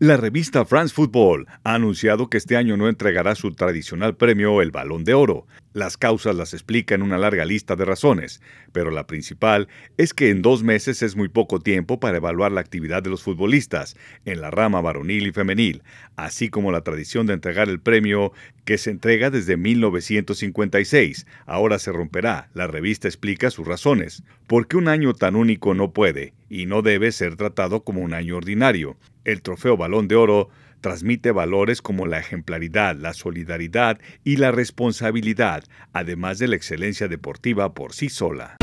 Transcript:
La revista France Football ha anunciado que este año no entregará su tradicional premio el Balón de Oro. Las causas las explica en una larga lista de razones, pero la principal es que en dos meses es muy poco tiempo para evaluar la actividad de los futbolistas en la rama varonil y femenil, así como la tradición de entregar el premio que se entrega desde 1956. Ahora se romperá. La revista explica sus razones. ¿Por qué un año tan único no puede? y no debe ser tratado como un año ordinario. El trofeo Balón de Oro transmite valores como la ejemplaridad, la solidaridad y la responsabilidad, además de la excelencia deportiva por sí sola.